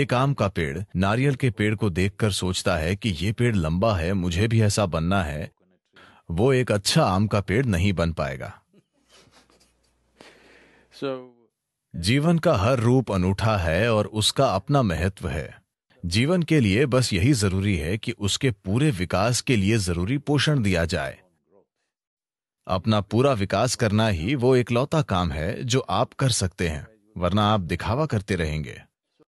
एक आम का पेड़ नारियल के पेड़ को देखकर सोचता है कि ये पेड़ लंबा है मुझे भी ऐसा बनना है वो एक अच्छा आम का पेड़ नहीं बन पाएगा जीवन का हर रूप अनूठा है और उसका अपना महत्व है जीवन के लिए बस यही जरूरी है कि उसके पूरे विकास के लिए जरूरी पोषण दिया जाए अपना पूरा विकास करना ही वो एकलौता काम है जो आप कर सकते हैं वरना आप दिखावा करते रहेंगे